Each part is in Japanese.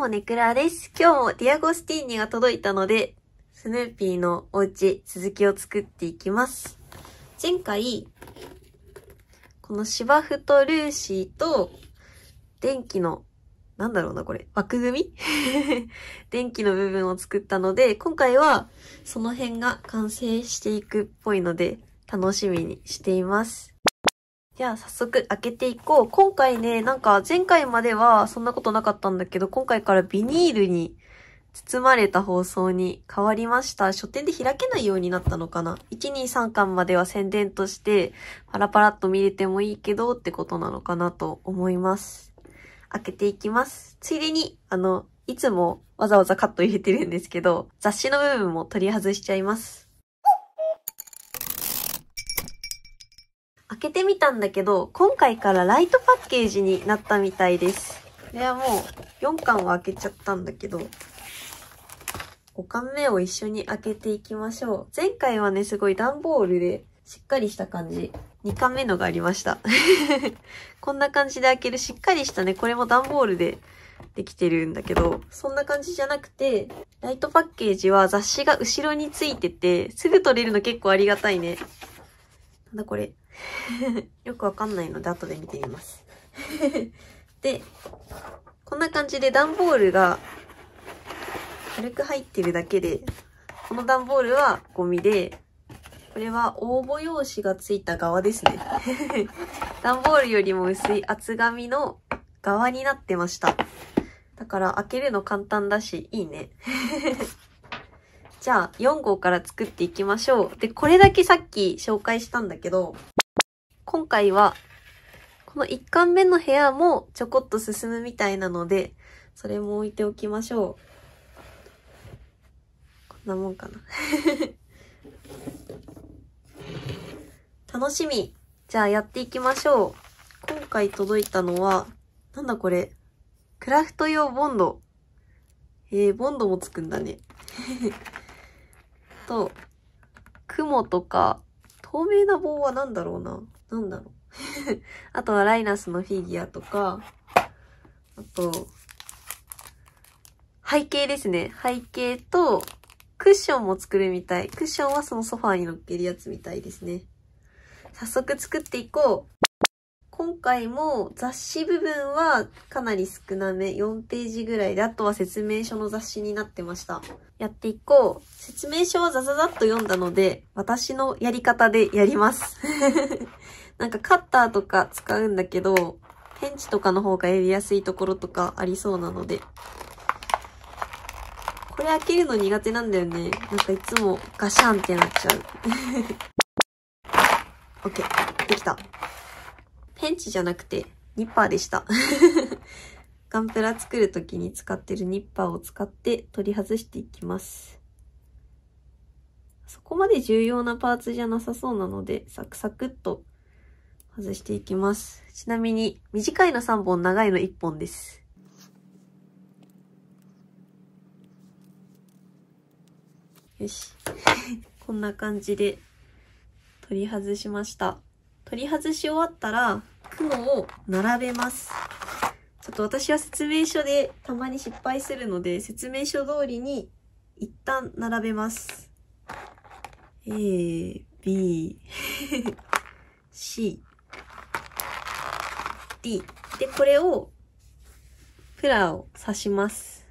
もネクラです。今日もディアゴスティーニが届いたので、スヌーピーのお家、続きを作っていきます。前回、この芝生とルーシーと、電気の、なんだろうな、これ、枠組み 電気の部分を作ったので、今回はその辺が完成していくっぽいので、楽しみにしています。じゃあ早速開けていこう。今回ね、なんか前回まではそんなことなかったんだけど、今回からビニールに包まれた放送に変わりました。書店で開けないようになったのかな ?123 巻までは宣伝として、パラパラっと見れてもいいけどってことなのかなと思います。開けていきます。ついでに、あの、いつもわざわざカット入れてるんですけど、雑誌の部分も取り外しちゃいます。けてみたんだけど、今回からライトパッケージになったみたいです。いや、もう4巻は開けちゃったんだけど、5巻目を一緒に開けていきましょう。前回はね、すごい段ボールでしっかりした感じ。2巻目のがありました。こんな感じで開けるしっかりしたね、これも段ボールでできてるんだけど、そんな感じじゃなくて、ライトパッケージは雑誌が後ろについてて、すぐ取れるの結構ありがたいね。なんだこれ。よくわかんないので後で見てみます で、こんな感じで段ボールが軽く入ってるだけで、この段ボールはゴミで、これは応募用紙がついた側ですね。段ボールよりも薄い厚紙の側になってました。だから開けるの簡単だし、いいね。じゃあ4号から作っていきましょう。で、これだけさっき紹介したんだけど、今回は、この一巻目の部屋もちょこっと進むみたいなので、それも置いておきましょう。こんなもんかな 楽しみ。じゃあやっていきましょう。今回届いたのは、なんだこれ。クラフト用ボンド。えー、ボンドもつくんだね。と、雲とか、透明な棒は何だろうな。なんだろう あとはライナスのフィギュアとか、あと、背景ですね。背景と、クッションも作るみたい。クッションはそのソファーに乗っけるやつみたいですね。早速作っていこう。今回も雑誌部分はかなり少なめ、4ページぐらいで、あとは説明書の雑誌になってました。やっていこう。説明書はザザザっと読んだので、私のやり方でやります。なんかカッターとか使うんだけど、ペンチとかの方がやりやすいところとかありそうなので。これ開けるの苦手なんだよね。なんかいつもガシャンってなっちゃう。OK。できた。ペンチじゃなくてニッパーでした。ガンプラ作るときに使ってるニッパーを使って取り外していきます。そこまで重要なパーツじゃなさそうなので、サクサクっと外していきます。ちなみに、短いの3本、長いの1本です。よし。こんな感じで取り外しました。取り外し終わったら、雲を並べます。ちょっと私は説明書でたまに失敗するので、説明書通りに一旦並べます。A, B, C, D。で、これを、プラを刺します。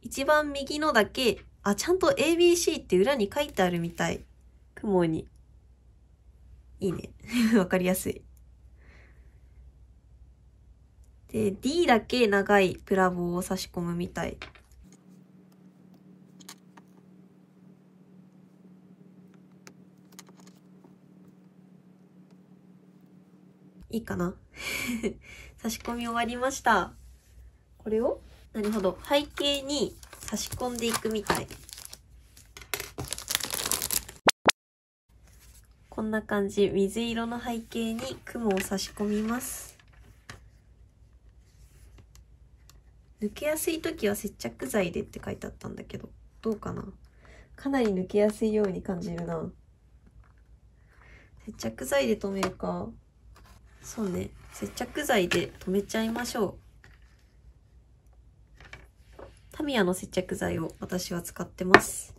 一番右のだけ、あ、ちゃんと ABC って裏に書いてあるみたい。雲に。いいね。わかりやすい。えー、D だけ長いプラ棒を差し込むみたい。いいかな 差し込み終わりました。これをなるほど。背景に差し込んでいくみたい。こんな感じ。水色の背景に雲を差し込みます。抜けやすい時は接着剤でって書いてあったんだけど、どうかなかなり抜けやすいように感じるな。接着剤で留めるか。そうね。接着剤で留めちゃいましょう。タミヤの接着剤を私は使ってます。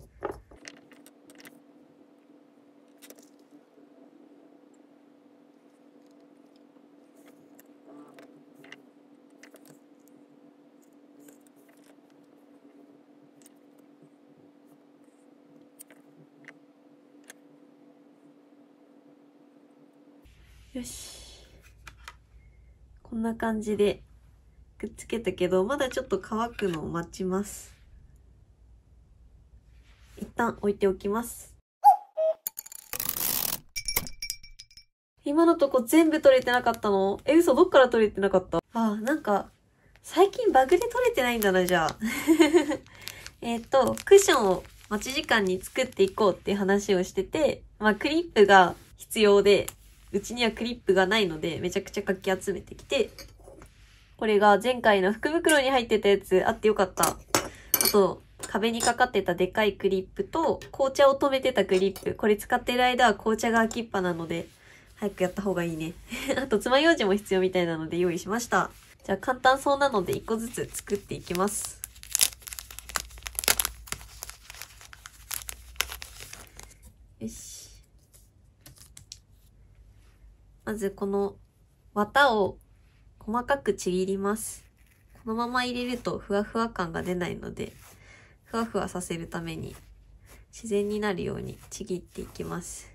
よしこんな感じでくっつけたけどまだちょっと乾くのを待ちます一旦置いておきます今のとこ全部取れてなかったのえ、嘘どっから取れてなかったあ、なんか、最近バグで取れてないんだな、じゃあ。えっと、クッションを待ち時間に作っていこうっていう話をしてて、まあ、クリップが必要で、うちにはクリップがないので、めちゃくちゃかき集めてきて、これが前回の福袋に入ってたやつ、あってよかった。あと、壁にかかってたでかいクリップと、紅茶を止めてたクリップ。これ使ってる間は紅茶が空きっぱなので、早くやった方がいいね。あと、爪楊枝も必要みたいなので用意しました。じゃあ簡単そうなので1個ずつ作っていきます。よし。まずこの綿を細かくちぎります。このまま入れるとふわふわ感が出ないので、ふわふわさせるために自然になるようにちぎっていきます。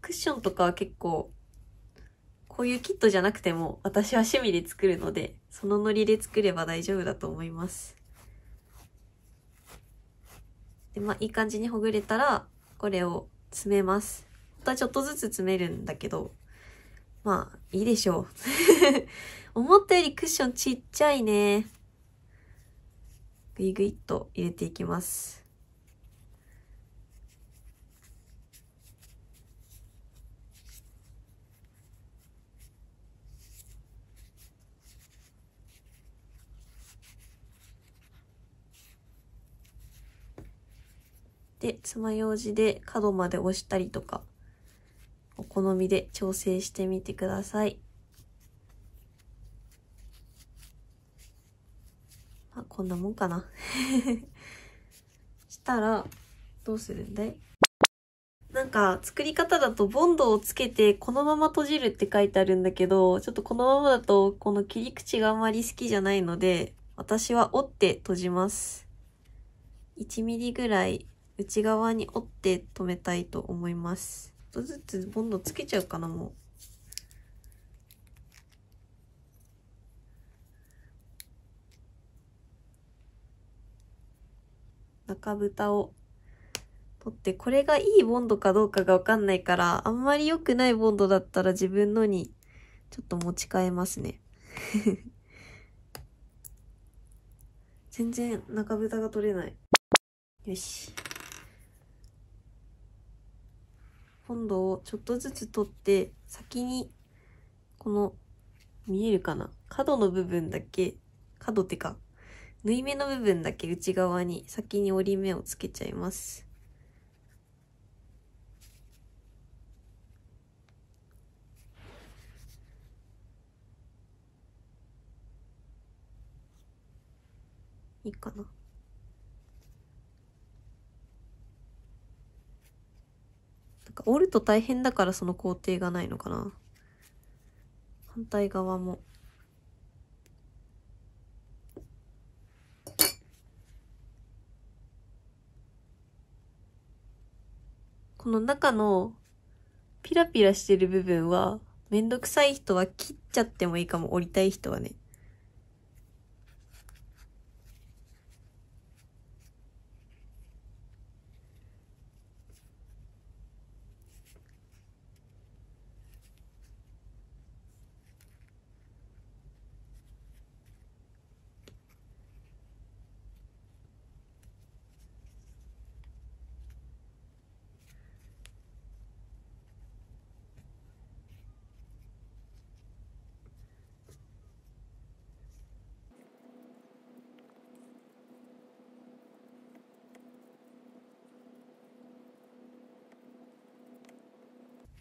クッションとかは結構こういうキットじゃなくても私は趣味で作るのでそのノリで作れば大丈夫だと思います。で、まあ、いい感じにほぐれたら、これを詰めます。またちょっとずつ詰めるんだけど、まあ、いいでしょう。思ったよりクッションちっちゃいね。ぐいぐいっと入れていきます。で、爪楊枝で角まで押したりとか、お好みで調整してみてください。まあ、こんなもんかな したら、どうするんだいなんか、作り方だと、ボンドをつけて、このまま閉じるって書いてあるんだけど、ちょっとこのままだと、この切り口があまり好きじゃないので、私は折って閉じます。1ミリぐらい内側に折って留めたいと思います。ちょっとずつボンドつけちゃうかな、もう。中蓋を取って、これがいいボンドかどうかがわかんないから、あんまり良くないボンドだったら自分のにちょっと持ち替えますね。全然中蓋が取れない。よし。今度をちょっとずつ取って先にこの見えるかな角の部分だけ角ってか縫い目の部分だけ内側に先に折り目をつけちゃいますいいかなか折ると大変だからその工程がないのかな反対側もこの中のピラピラしてる部分はめんどくさい人は切っちゃってもいいかも折りたい人はね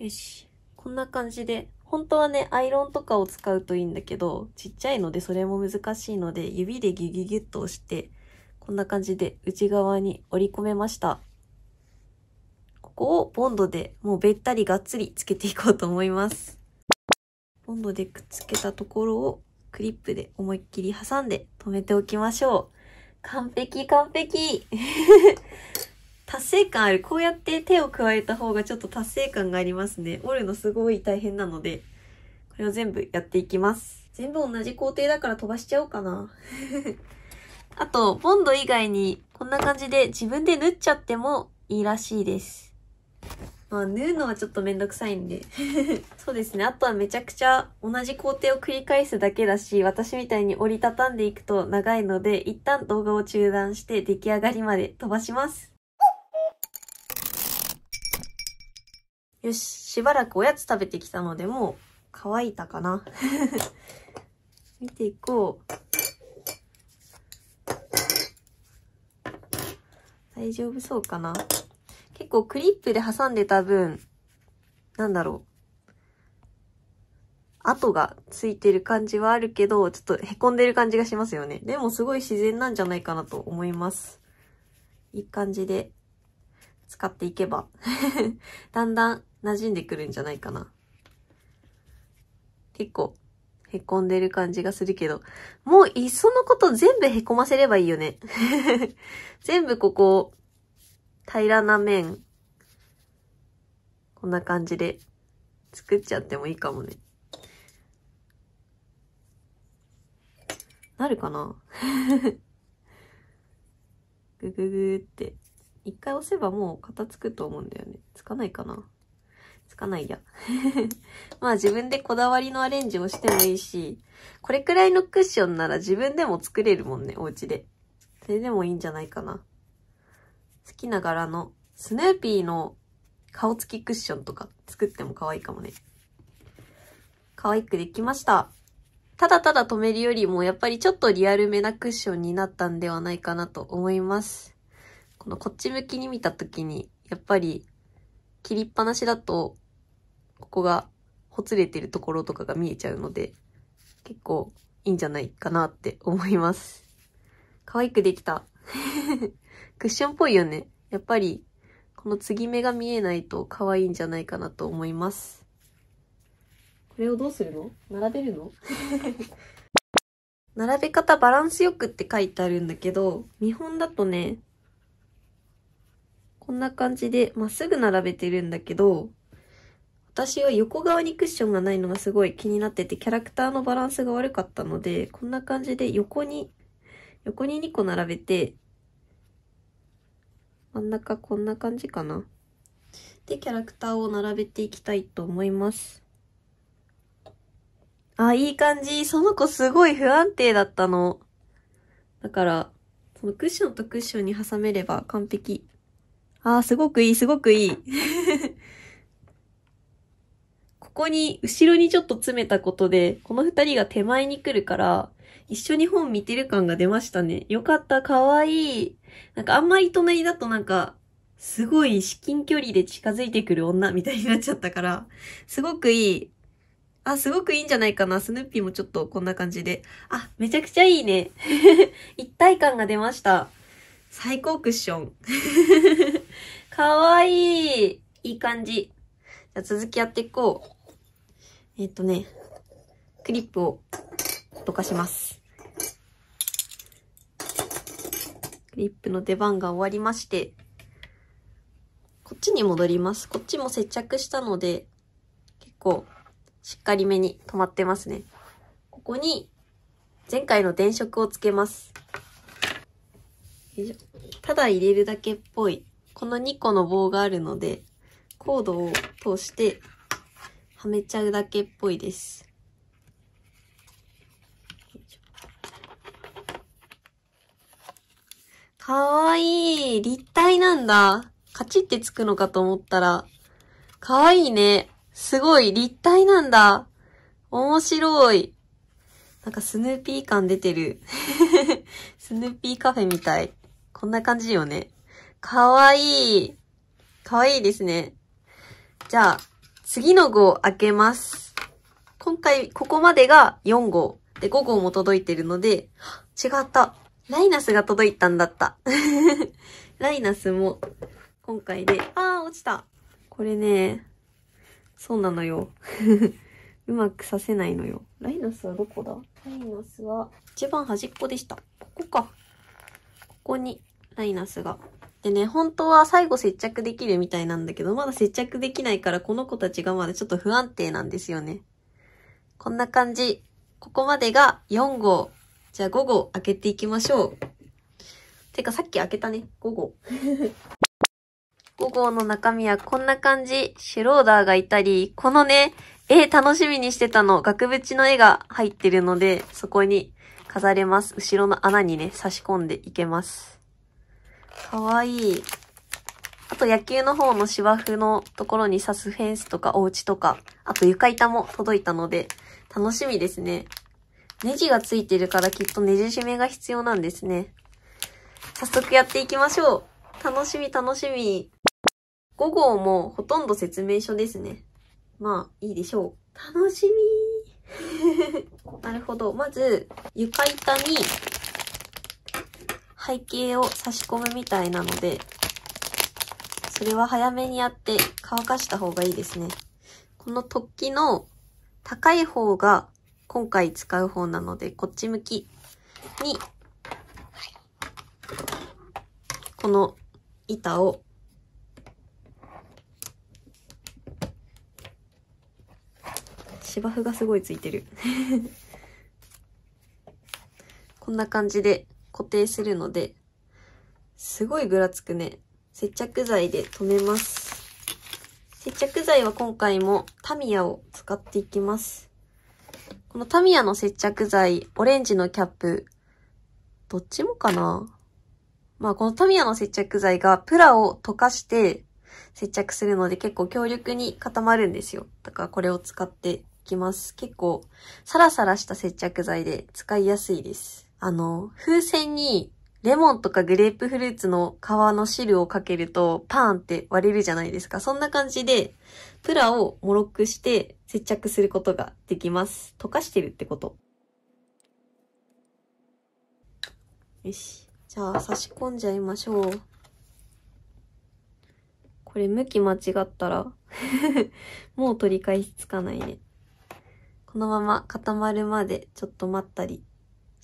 よし。こんな感じで、本当はね、アイロンとかを使うといいんだけど、ちっちゃいのでそれも難しいので、指でギュギュギュッと押して、こんな感じで内側に折り込めました。ここをボンドでもうべったりがっつりつけていこうと思います。ボンドでくっつけたところをクリップで思いっきり挟んで留めておきましょう。完璧完璧達成感ある。こうやって手を加えた方がちょっと達成感がありますね。折るのすごい大変なので、これを全部やっていきます。全部同じ工程だから飛ばしちゃおうかな。あと、ボンド以外にこんな感じで自分で縫っちゃってもいいらしいです。まあ、縫うのはちょっとめんどくさいんで そうですね。あとはめちゃくちゃ同じ工程を繰り返すだけだし、私みたいに折りたたんでいくと長いので、一旦動画を中断して出来上がりまで飛ばします。よし、しばらくおやつ食べてきたので、もう乾いたかな。見ていこう。大丈夫そうかな結構クリップで挟んでた分、なんだろう。跡がついてる感じはあるけど、ちょっと凹んでる感じがしますよね。でもすごい自然なんじゃないかなと思います。いい感じで使っていけば だんだん馴染んでくるんじゃないかな。結構、凹んでる感じがするけど、もういっそのこと全部凹ませればいいよね。全部ここ、平らな面、こんな感じで作っちゃってもいいかもね。なるかなぐぐぐーって。一回押せばもう片付くと思うんだよね。つかないかなつかないや。まあ自分でこだわりのアレンジをしてもいいし、これくらいのクッションなら自分でも作れるもんね、お家で。それでもいいんじゃないかな。好きな柄のスヌーピーの顔つきクッションとか作っても可愛いかもね。可愛くできました。ただただ止めるよりもやっぱりちょっとリアルめなクッションになったんではないかなと思います。このこっち向きに見た時に、やっぱり切りっぱなしだと、ここがほつれてるところとかが見えちゃうので、結構いいんじゃないかなって思います。可愛くできた。クッションっぽいよね。やっぱり、この継ぎ目が見えないと可愛いんじゃないかなと思います。これをどうするの並べるの 並べ方バランスよくって書いてあるんだけど、見本だとね、こんな感じでまっすぐ並べてるんだけど、私は横側にクッションがないのがすごい気になってて、キャラクターのバランスが悪かったので、こんな感じで横に、横に2個並べて、真ん中こんな感じかな。で、キャラクターを並べていきたいと思います。あ、いい感じ。その子すごい不安定だったの。だから、そのクッションとクッションに挟めれば完璧。ああ、すごくいい、すごくいい。ここに、後ろにちょっと詰めたことで、この二人が手前に来るから、一緒に本見てる感が出ましたね。よかった、かわいい。なんかあんまり隣だとなんか、すごい至近距離で近づいてくる女みたいになっちゃったから、すごくいい。あ、すごくいいんじゃないかな。スヌーピーもちょっとこんな感じで。あ、めちゃくちゃいいね。一体感が出ました。最高クッション。かわいい。いい感じ。じゃあ続きやっていこう。えっ、ー、とね、クリップを溶かします。クリップの出番が終わりまして、こっちに戻ります。こっちも接着したので、結構しっかりめに止まってますね。ここに前回の電飾をつけます。ただ入れるだけっぽいこの2個の棒があるので、コードを通してはめちゃうだけっぽいです。かわいい立体なんだカチってつくのかと思ったら、かわいいねすごい立体なんだ面白いなんかスヌーピー感出てる。スヌーピーカフェみたい。こんな感じよね。かわいい。かわいいですね。じゃあ、次の号を開けます。今回、ここまでが4号。で、5号も届いてるので、違った。ライナスが届いたんだった。ライナスも、今回で、あー、落ちた。これね、そうなのよ。うまくさせないのよ。ライナスはどこだライナスは一番端っこでした。ここか。ここにライナスがでね、本当は最後接着できるみたいなんだけど、まだ接着できないからこの子たちがまだちょっと不安定なんですよね。こんな感じ。ここまでが4号。じゃあ5号開けていきましょう。てかさっき開けたね。5号。5 号の中身はこんな感じ。シュローダーがいたり、このね、絵楽しみにしてたの、額縁の絵が入ってるので、そこに飾れます。後ろの穴にね、差し込んでいけます。かわいい。あと野球の方の芝生のところに刺すフェンスとかお家とか、あと床板も届いたので、楽しみですね。ネジがついてるからきっとネジ締めが必要なんですね。早速やっていきましょう。楽しみ楽しみ。5号もほとんど説明書ですね。まあ、いいでしょう。楽しみ なるほど。まず、床板に背景を差し込むみたいなので、それは早めにやって乾かした方がいいですね。この突起の高い方が今回使う方なので、こっち向きに、この板を芝生がすごいついてる こんな感じで固定するので、すごいぐらつくね。接着剤で留めます。接着剤は今回もタミヤを使っていきます。このタミヤの接着剤、オレンジのキャップ、どっちもかなまあこのタミヤの接着剤がプラを溶かして接着するので結構強力に固まるんですよ。だからこれを使っていきます。結構サラサラした接着剤で使いやすいです。あの、風船にレモンとかグレープフルーツの皮の汁をかけるとパーンって割れるじゃないですか。そんな感じで、プラをもろくして接着することができます。溶かしてるってこと。よし。じゃあ差し込んじゃいましょう。これ向き間違ったら もう取り返しつかないね。このまま固まるまでちょっと待ったり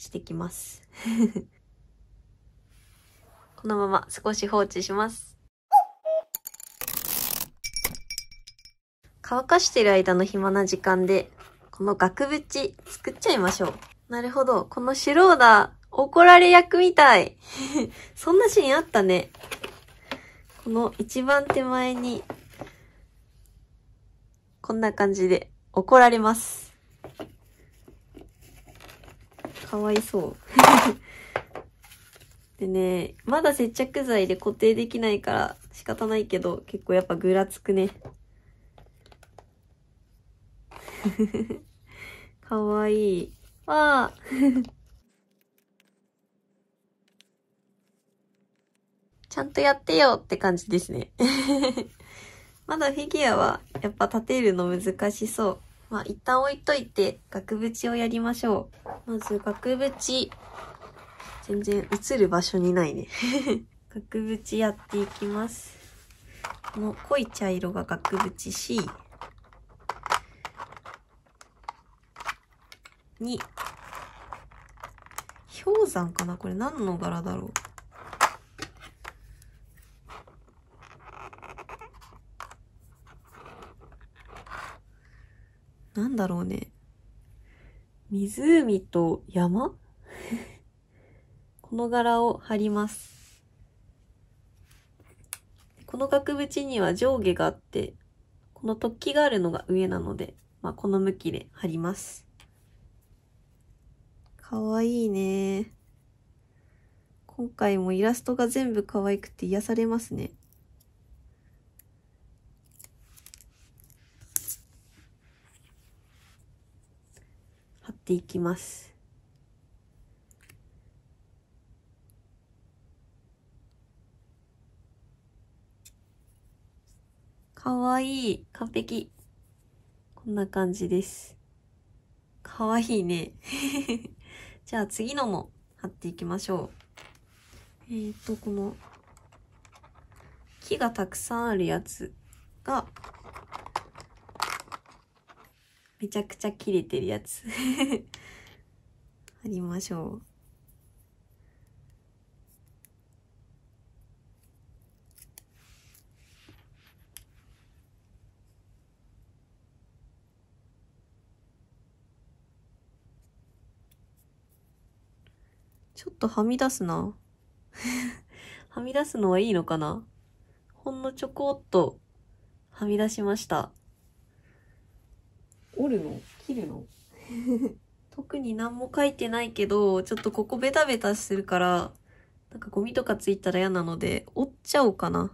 してきます。このまま少し放置します。乾かしてる間の暇な時間で、この額縁作っちゃいましょう。なるほど。このシュローダー、怒られ役みたい。そんなシーンあったね。この一番手前に、こんな感じで怒られます。かわいそう。でね、まだ接着剤で固定できないから仕方ないけど、結構やっぱぐらつくね。かわいい。わあ ちゃんとやってよって感じですねまだフィギュアはやっぱ立てるの難しそう。まあ一旦置いといて額縁をやりましょう。まず額縁、全然映る場所にないね。額縁やっていきます。この濃い茶色が額縁 C。に、氷山かなこれ何の柄だろうなんだろうね。湖と山 この柄を貼ります。この額縁には上下があって、この突起があるのが上なので、まあ、この向きで貼ります。かわいいね。今回もイラストが全部可愛くて癒されますね。していきます。かわいい。完璧。こんな感じです。かわいいね。じゃあ次のも貼っていきましょう。えー、っと、この木がたくさんあるやつがめちゃくちゃ切れてるやつ貼 りましょうちょっとはみ出すな はみ出すのはいいのかなほんのちょこっとはみ出しました。折るの切るの 特に何も書いてないけど、ちょっとここベタベタするから、なんかゴミとかついたら嫌なので、折っちゃおうかな。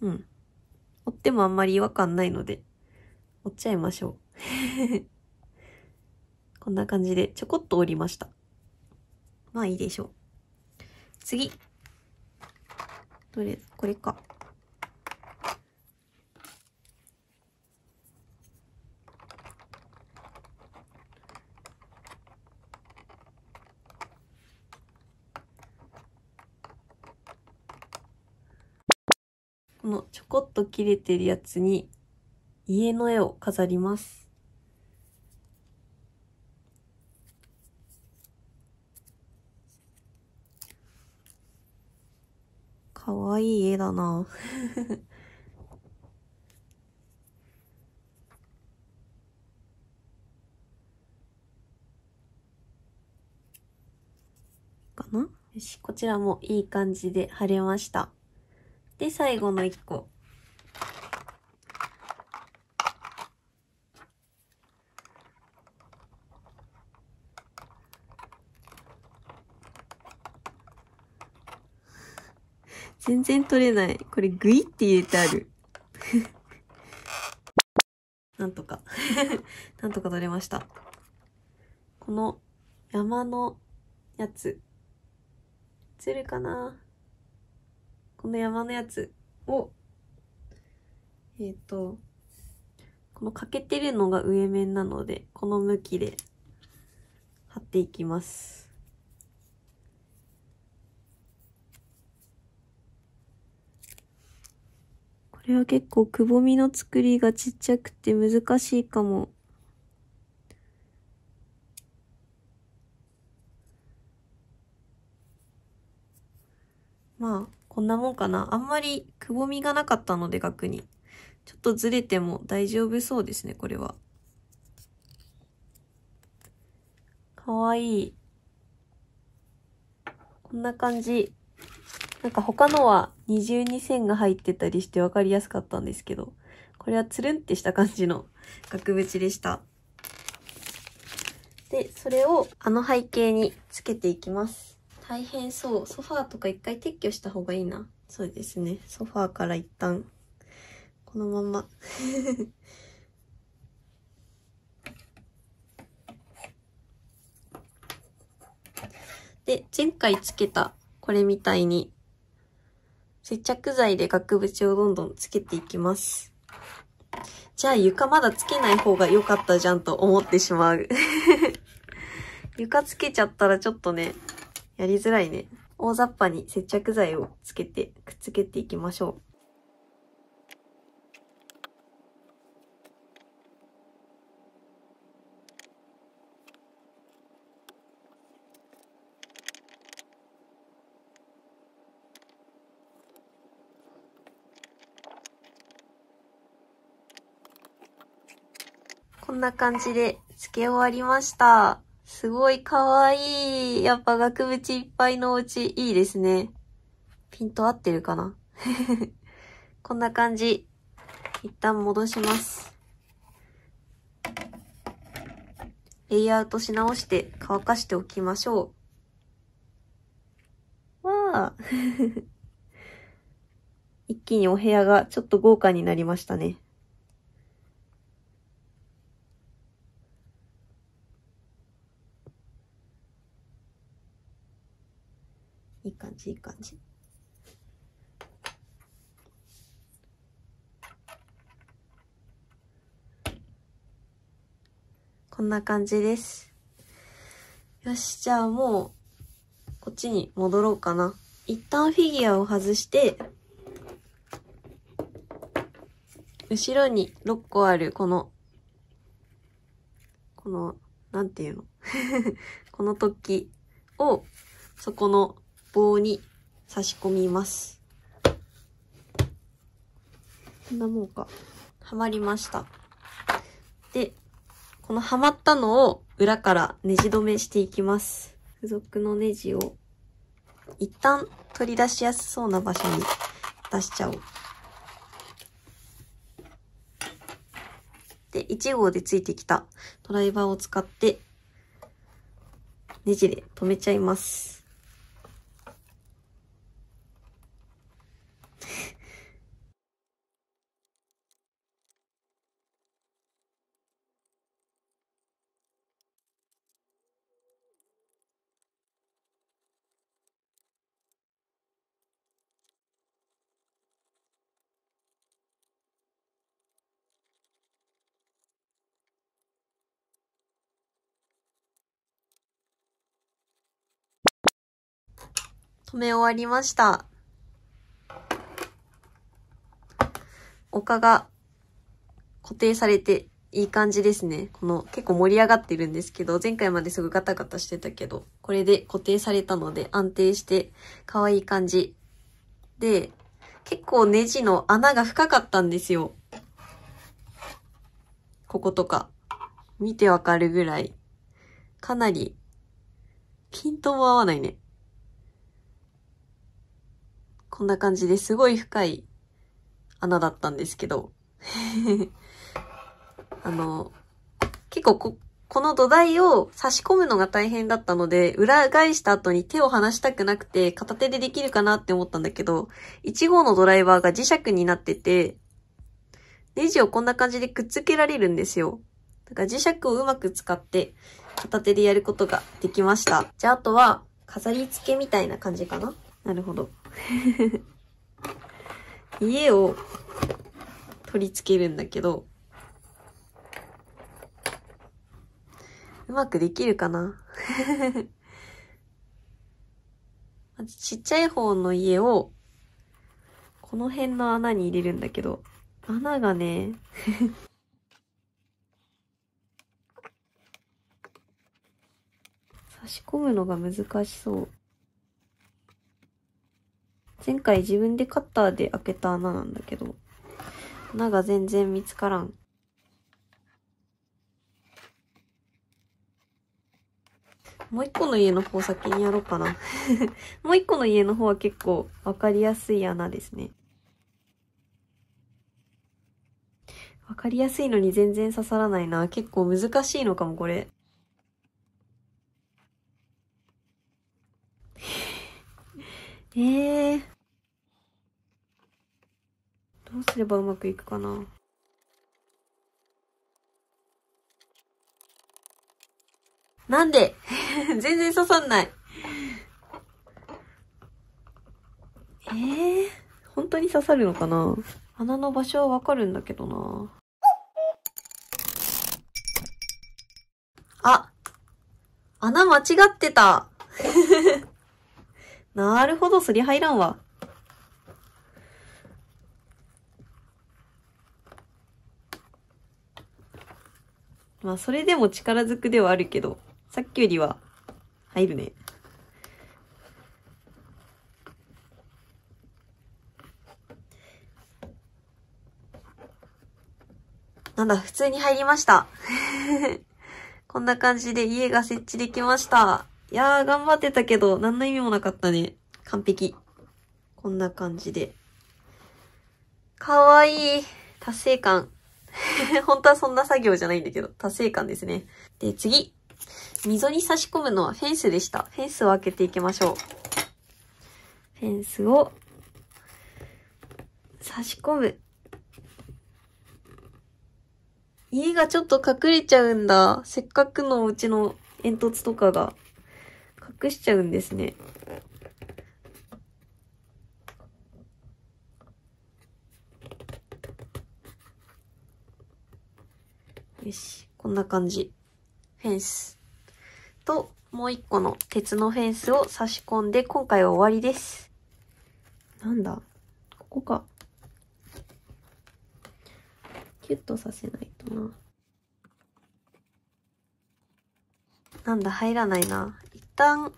うん。折ってもあんまり違和感ないので、折っちゃいましょう。こんな感じでちょこっと折りました。まあいいでしょう。次。どれ、これか。このちょこっと切れてるやつに家の絵を飾ります。かわいい絵だな かなよし、こちらもいい感じで貼れました。で、最後の1個。全然取れない。これグイって入れてある。なんとか なんとか取れました。この山のやつ。映るかなこの山のやつを、えっ、ー、と、この欠けてるのが上面なので、この向きで貼っていきます。これは結構くぼみの作りがちっちゃくて難しいかも。まあこんなもんかな。あんまりくぼみがなかったので額に。ちょっとずれても大丈夫そうですね、これは。かわいい。こんな感じ。なんか他のは二重に線が入ってたりして分かりやすかったんですけど、これはつるんってした感じの額縁でした。で、それをあの背景につけていきます。大変そう。ソファーとか一回撤去した方がいいな。そうですね。ソファーから一旦、このまま で、前回つけたこれみたいに、接着剤で額縁をどんどんつけていきます。じゃあ床まだつけない方が良かったじゃんと思ってしまう 床つけちゃったらちょっとね、やりづらいね。大雑把に接着剤をつけて、くっつけていきましょう。こんな感じで付け終わりました。すごいかわいい。やっぱ額縁いっぱいのお家いいですね。ピント合ってるかな こんな感じ。一旦戻します。レイアウトし直して乾かしておきましょう。わあ。一気にお部屋がちょっと豪華になりましたね。じいい感じこんな感じですよしじゃあもうこっちに戻ろうかな一旦フィギュアを外して後ろに6個あるこのこのなんていうの この突起をそこの棒に差し込みます。こんなもんか。はまりました。で、このはまったのを裏からネジ止めしていきます。付属のネジを一旦取り出しやすそうな場所に出しちゃおう。で、1号でついてきたドライバーを使ってネジで止めちゃいます。止め終わりました。丘が固定されていい感じですね。この結構盛り上がってるんですけど、前回まですごいガタガタしてたけど、これで固定されたので安定して可愛い感じ。で、結構ネジの穴が深かったんですよ。こことか。見てわかるぐらい。かなり、ピントも合わないね。こんな感じですごい深い穴だったんですけど あの、結構こ、この土台を差し込むのが大変だったので、裏返した後に手を離したくなくて、片手でできるかなって思ったんだけど、1号のドライバーが磁石になってて、ネジをこんな感じでくっつけられるんですよ。だから磁石をうまく使って、片手でやることができました。じゃあ、あとは、飾り付けみたいな感じかななるほど。家を取り付けるんだけど、うまくできるかな ちっちゃい方の家を、この辺の穴に入れるんだけど、穴がね 差し込むのが難しそう。前回自分でカッターで開けた穴なんだけど、穴が全然見つからん。もう一個の家の方先にやろうかな もう一個の家の方は結構わかりやすい穴ですね。わかりやすいのに全然刺さらないな。結構難しいのかも、これ。えー、どうすればうまくいくかななんで 全然刺さんない。えー、本当に刺さるのかな穴の場所はわかるんだけどな。あ穴間違ってた なるほど、すり入らんわ。まあ、それでも力ずくではあるけど、さっきよりは入るね。なんだ、普通に入りました。こんな感じで家が設置できました。いやー、頑張ってたけど、何の意味もなかったね。完璧。こんな感じで。かわいい。達成感。本当はそんな作業じゃないんだけど、達成感ですね。で、次。溝に差し込むのはフェンスでした。フェンスを開けていきましょう。フェンスを差し込む。家がちょっと隠れちゃうんだ。せっかくのうちの煙突とかが隠しちゃうんですね。よし、こんな感じ。フェンス。と、もう一個の鉄のフェンスを差し込んで、今回は終わりです。なんだここか。キュッとさせないとな。なんだ、入らないな。一旦、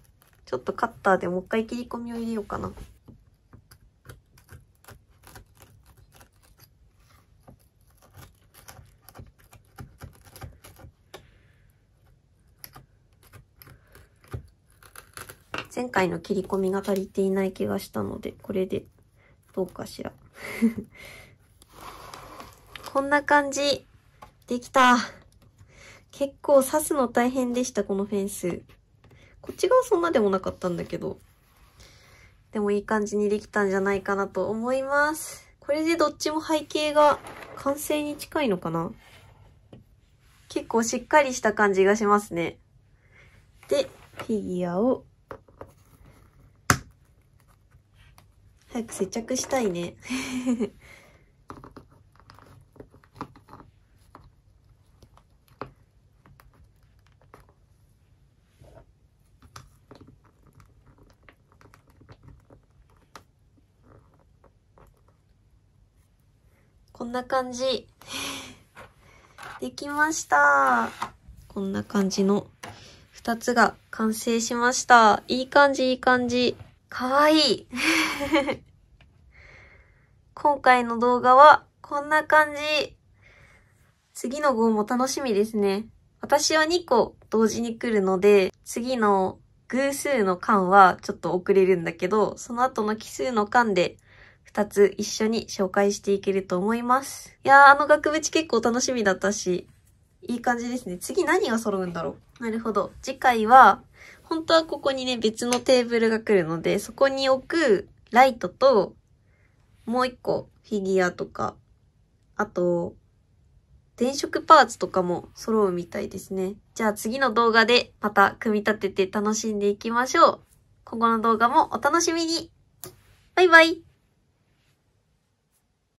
ちょっとカッターでもう一回切り込みを入れようかな。前回の切り込みが足りていない気がしたので、これでどうかしら。こんな感じ。できた。結構刺すの大変でした、このフェンス。こっち側そんなでもなかったんだけど。でもいい感じにできたんじゃないかなと思います。これでどっちも背景が完成に近いのかな結構しっかりした感じがしますね。で、フィギュアを早く接着したいね。こんな感じ。できました。こんな感じの二つが完成しました。いい感じ、いい感じ。かわいい。今回の動画はこんな感じ。次の号も楽しみですね。私は2個同時に来るので、次の偶数の間はちょっと遅れるんだけど、その後の奇数の間で2つ一緒に紹介していけると思います。いやー、あの額縁結構楽しみだったし、いい感じですね。次何が揃うんだろうなるほど。次回は、本当はここにね、別のテーブルが来るので、そこに置くライトと、もう一個フィギュアとか、あと、電飾パーツとかも揃うみたいですね。じゃあ次の動画でまた組み立てて楽しんでいきましょう。今後の動画もお楽しみにバイバイ